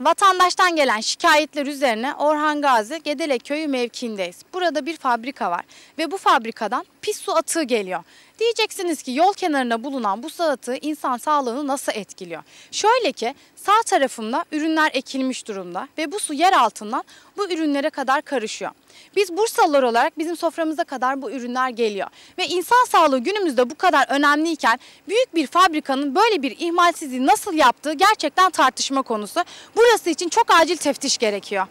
Vatandaştan gelen şikayetler üzerine Orhan Gazi Gedele Köyü mevkiindeyiz. Burada bir fabrika var ve bu fabrikadan pis su atığı geliyor. Diyeceksiniz ki yol kenarına bulunan bu su atığı insan sağlığını nasıl etkiliyor? Şöyle ki sağ tarafımda ürünler ekilmiş durumda ve bu su yer altından bu ürünlere kadar karışıyor. Biz Bursalılar olarak bizim soframıza kadar bu ürünler geliyor. Ve insan sağlığı günümüzde bu kadar önemliyken büyük bir fabrikanın böyle bir ihmalsizliği nasıl yaptığı gerçekten tartışma konusu. Burası için çok acil teftiş gerekiyor.